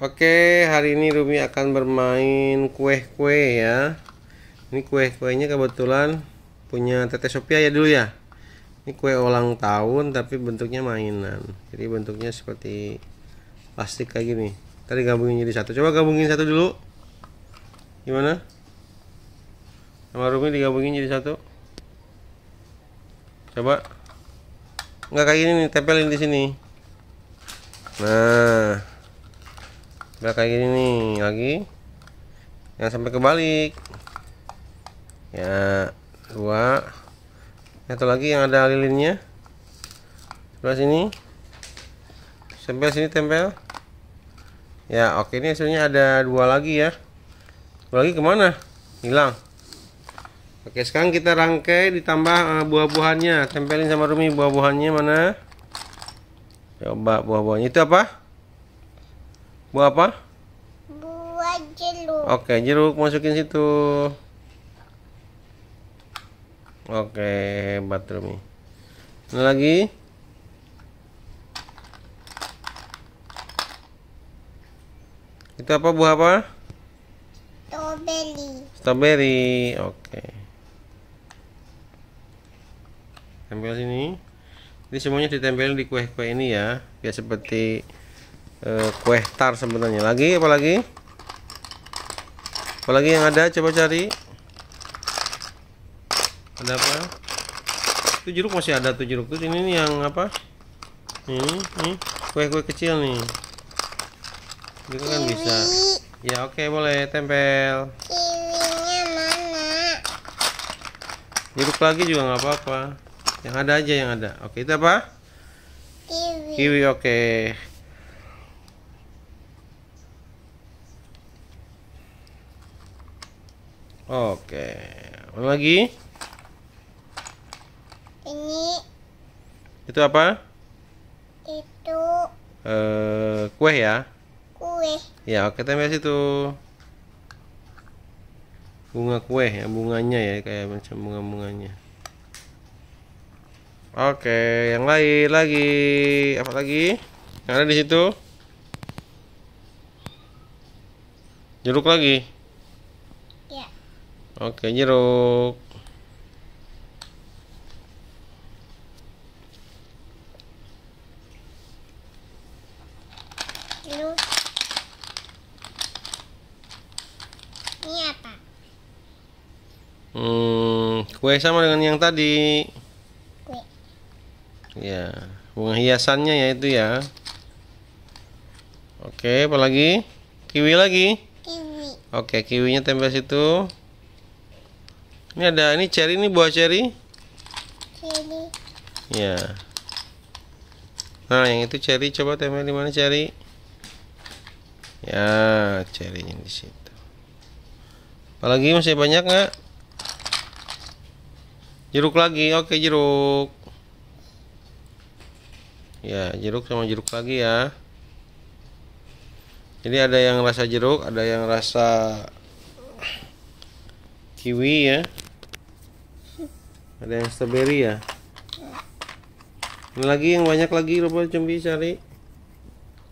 Oke, hari ini Rumi akan bermain kue-kue ya. Ini kue-kuenya kebetulan punya Tete Sophia ya dulu ya. Ini kue ulang tahun tapi bentuknya mainan. Jadi bentuknya seperti plastik kayak gini. Tadi gabungin jadi satu. Coba gabungin satu dulu. Gimana? Sama Rumi digabungin jadi satu. Coba. Enggak kayak gini nih, tempelin di sini. Nah, udah kayak gini nih lagi yang sampai kebalik ya dua satu lagi yang ada lilinnya sebelah sini sampai sini tempel ya oke ini hasilnya ada dua lagi ya dua lagi kemana hilang oke sekarang kita rangkai ditambah uh, buah-buahannya tempelin sama Rumi buah-buahannya mana coba buah-buahnya itu apa buah apa buah jeruk oke jeruk masukin situ oke batrumi ini lagi itu apa buah apa strawberry strawberry oke tempel sini ini semuanya ditempel di kue-kue ini ya biar seperti Eh, kue tar sebenarnya lagi apalagi apalagi yang ada coba cari ada apa itu jeruk masih ada tuh jeruk tuh ini nih yang apa ini nih kue-kue kecil nih juga kan bisa ya oke okay, boleh tempel jeruk lagi juga nggak apa-apa yang ada aja yang ada oke okay, itu apa kiwi, kiwi oke okay. Oke. Apa lagi? Ini. Itu apa? Itu. Eh, kue ya? Kue. Ya, oke tempel situ. Bunga kue ya, bunganya ya kayak macam bunga-bunganya. Oke, yang lain lagi. Apa lagi? Yang ada di situ? Jeruk lagi oke jeruk ini apa hmm kue sama dengan yang tadi kue ya bunga hiasannya ya itu ya Oke, apa lagi? Kiwi lagi? Kiwi. Oke, kiwinya tempel situ. Ini ada ini cherry ini buah cherry. Cherry. Ya. Nah, yang itu cherry coba tempel di mana cherry? Ya, cerinya di situ. Apalagi masih banyak nggak? Jeruk lagi. Oke, jeruk. Ya, jeruk sama jeruk lagi ya. Jadi ada yang rasa jeruk, ada yang rasa kiwi ya ada yang strawberry ya ini lagi yang banyak lagi robot cembi cari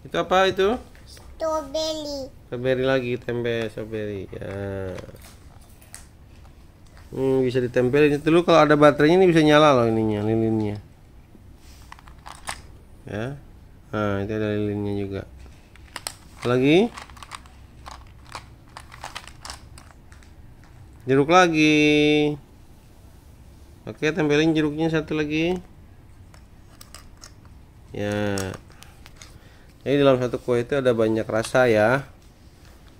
itu apa itu strawberry strawberry lagi tempe strawberry ya hmm, bisa ditempelin dulu kalau ada baterainya ini bisa nyala loh ininya lilinnya ya nah itu ada lilinnya juga lagi jeruk lagi oke tempelin jeruknya satu lagi ya jadi dalam satu kue itu ada banyak rasa ya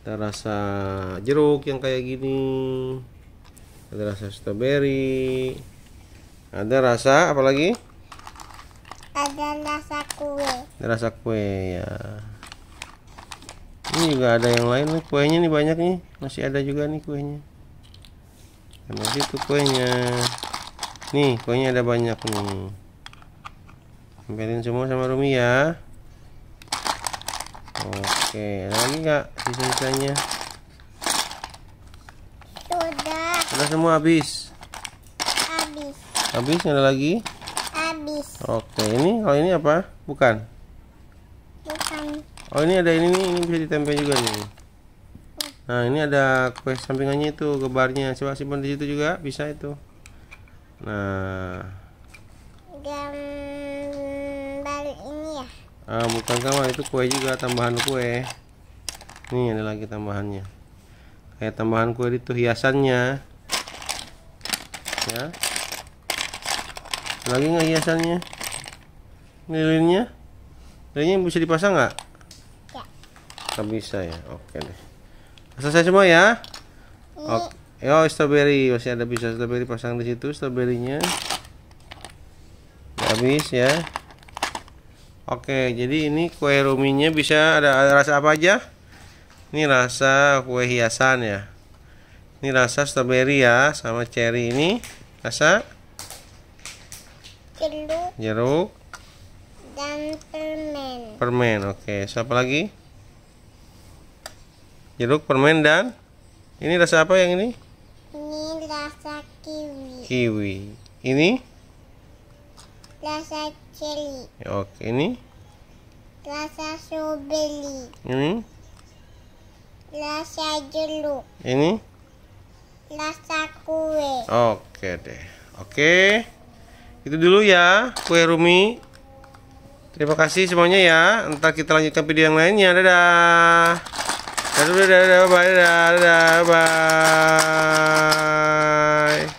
ada rasa jeruk yang kayak gini ada rasa strawberry ada rasa apa lagi ada rasa kue ada rasa kue ya ini juga ada yang lain nih kuenya nih banyak nih masih ada juga nih kuenya karena itu kuenya nih koinnya ada banyak nih tempelin semua sama Rumi ya oke ada lagi nggak sisa-sisanya sudah sudah semua habis habis habis ada lagi habis oke ini kalau ini apa bukan bukan oh ini ada ini nih ini bisa ditempel juga nih nah ini ada kue sampingannya itu gebarnya coba simpan di situ juga bisa itu Nah. Gambar ini ya. Ah, bukan sama itu kue juga tambahan kue. ini ada lagi tambahannya. Kayak tambahan kue itu hiasannya. Ya. Lagi nggak hiasannya? Lilinnya? Lilinnya bisa dipasang nggak? Ya. Tak bisa ya. Oke deh. Selesai semua ya. Oke oh strawberry masih ada bisa strawberry pasang di situ strawberrynya habis ya Oke jadi ini kue ruminya bisa ada, ada rasa apa aja ini rasa kue hiasan ya ini rasa strawberry ya sama cherry ini rasa jeruk jeruk dan permen permen oke siapa lagi jeruk permen dan ini rasa apa yang ini kiwi. Kiwi. Ini? Rasa cili. Oke, ini? Rasa strawberry. Ini? Rasa jeruk. Ini? Rasa kue. Oke deh. Oke. Itu dulu ya kue Rumi. Terima kasih semuanya ya. Ntar kita lanjutkan video yang lainnya. Dadah. Dadah, dadah, dadah, dadah, dadah, dadah, dadah. bye.